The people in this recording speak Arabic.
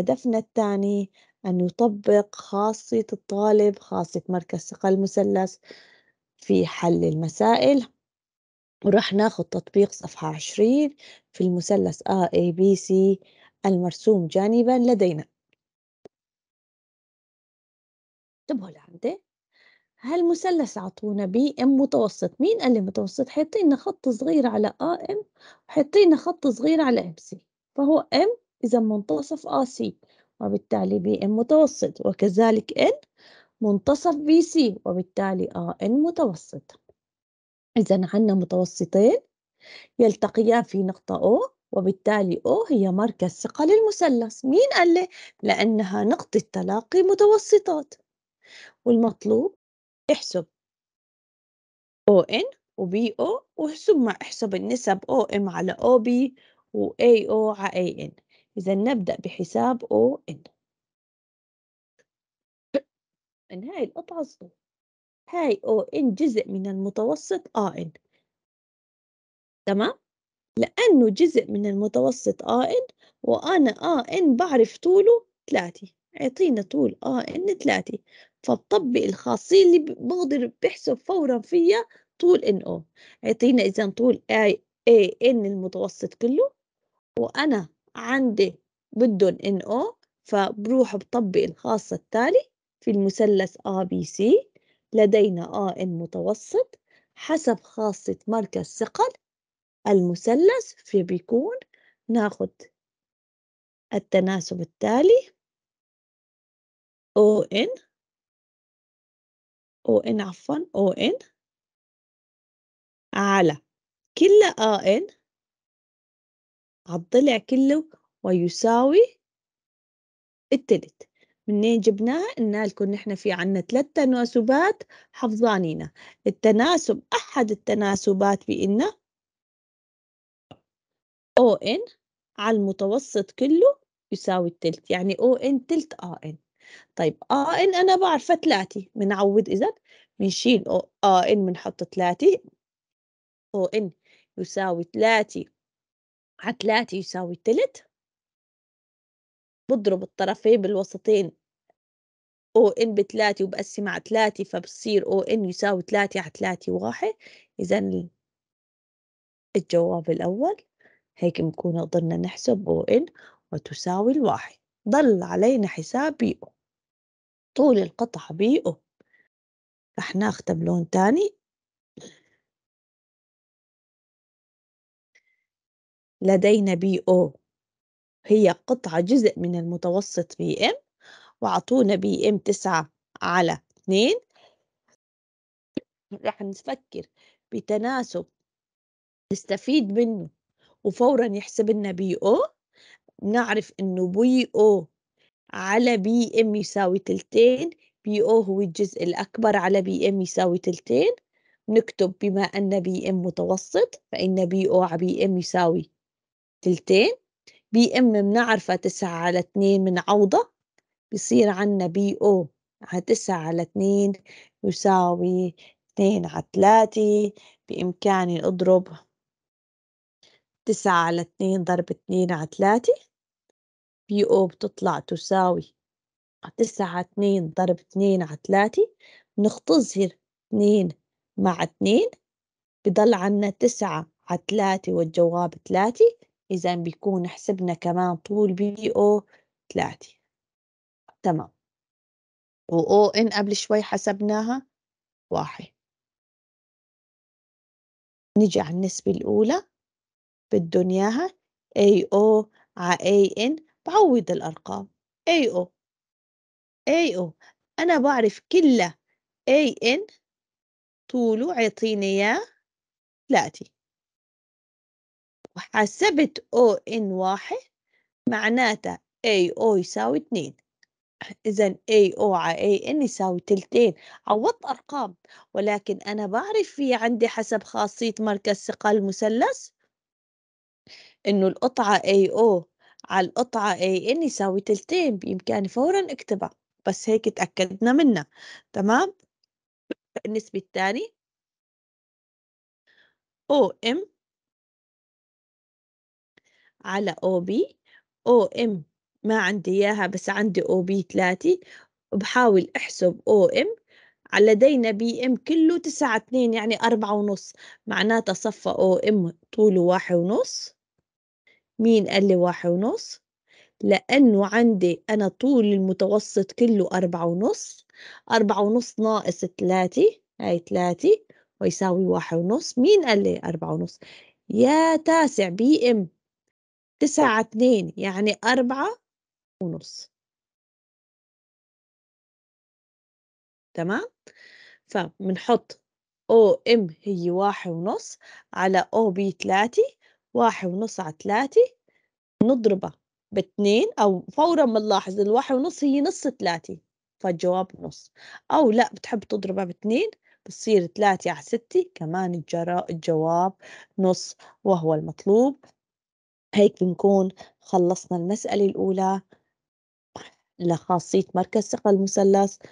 هدفنا الثاني أن يطبق خاصية الطالب خاصية مركز ثقة المثلث في حل المسائل ورح ناخد تطبيق صفحة 20 في المثلث C المرسوم جانبا لدينا انتبهوا لعندي هالمثلث عطونا بي ام متوسط مين قال لي متوسط حطينا خط صغير على ام وحطينا خط صغير على ام سي فهو ام إذا منتصف AC وبالتالي BN متوسط وكذلك N منتصف BC وبالتالي AN متوسط إذا عندنا متوسطين يلتقيان في نقطة O وبالتالي O هي مركز ثقل المثلث مين قال لي؟ لأنها نقطة تلاقي متوسطات والمطلوب احسب ON وبي او واحسب مع احسب النسب او ام على او بي واي او على اي ان إذا نبدأ بحساب ON إن هاي القطعة صغيرة هاي ON جزء من المتوسط AN تمام؟ لأنه جزء من المتوسط AN وأنا AN بعرف طوله 3 أعطينا طول AN 3 فبطبق الخاصية اللي بقدر بحسب فورا فيها طول NO أعطينا إذا طول AN المتوسط كله وأنا عندي بدهم ان او فبروح بطبق الخاصة التالي في المثلث ABC لدينا N متوسط حسب خاصة مركز ثقل المثلث فبيكون ناخد التناسب التالي ON ON عفوا ON على A AN الضلع كله ويساوي التلت منين جبناها قلنا لكم نحن في عنا ثلاث تناسبات حفظانينا التناسب أحد التناسبات بإن أو إن على المتوسط كله يساوي التلت يعني أو إن تلت آ إن طيب آ إن أنا بعرفه ثلاثة بنعوض إذا بنشيل آ إن بنحط ثلاثة أو إن يساوي ثلاثة على ثلاثة يساوي تلت بضرب الطرفين بالوسطين او ان بتلاتة وبقسم على ثلاثة فبصير او ان يساوي تلاتة على ثلاثة واحد إذا الجواب الأول هيك بنكون قدرنا نحسب او ان وتساوي الواحد ضل علينا حساب بي او طول القطعة بي او رح ناخد بلون تاني لدينا بي أو هي قطعة جزء من المتوسط بي إم وعطونا بي إم تسعة على اتنين راح نفكر بتناسب نستفيد منه وفورا يحسب لنا بي او نعرف انه بي او على بي ام يساوي تلتين بي او هو الجزء الاكبر على بي ام يساوي تلتين نكتب بما ان بي ام متوسط فان بي او على بي ام يساوي تلتين بي ام بنعرفها تسعة على اتنين بنعوضها بصير عنا بي او على تسعة على اتنين يساوي اتنين على تلاتة بإمكاني أضرب تسعة على اتنين ضرب اتنين على تلاتة بي او بتطلع تساوي تسعة على اتنين ضرب اتنين على تلاتة بنختزل اتنين مع اتنين بضل عنا تسعة على تلاتة والجواب تلاتة إذا بيكون حسبنا كمان طول بي أو ثلاثة تمام و أو إن قبل شوي حسبناها واحد نيجي على النسبة الأولى بدهم إياها أي أو على إن بعوض الأرقام أي أو أي أو أنا بعرف كله إن طوله عيطيني إياه ثلاثة وحسبت او إن واحد معناتها AO يساوي اتنين إذا AO على AN يساوي تلتين عوضت أرقام ولكن أنا بعرف في عندي حسب خاصية مركز ثقل المثلث إنه القطعة AO على القطعة AN يساوي تلتين بإمكاني فورا اكتبها بس هيك تأكدنا منها تمام النسبة الثانية OM على أو بي أو إم ما عندي إياها بس عندي أو بي ثلاثة وبحاول أحسب أو إم لدينا بي إم كله تسعة اتنين يعني أربعة ونص معناتها صفى أو إم طوله واحد ونص مين قال لي واحد ونص لأنه عندي أنا طول المتوسط كله أربعة ونص أربعة ونص ناقص تلاتة هاي تلاتة ويساوي واحد ونص مين قال لي أربعة ونص يا تاسع بي إم تسعة اثنين يعني أربعة ونص تمام فبنحط او ام هي واحد ونص على او بي ثلاثة واحد ونص على ثلاثة نضربه باثنين أو فورا بنلاحظ الواحد ونص هي نص ثلاثة فالجواب نص أو لا بتحب تضربها باثنين بتصير ثلاثة على ستة كمان الجواب نص وهو المطلوب هيك بنكون خلصنا المسألة الأولى لخاصية مركز ثقل المثلث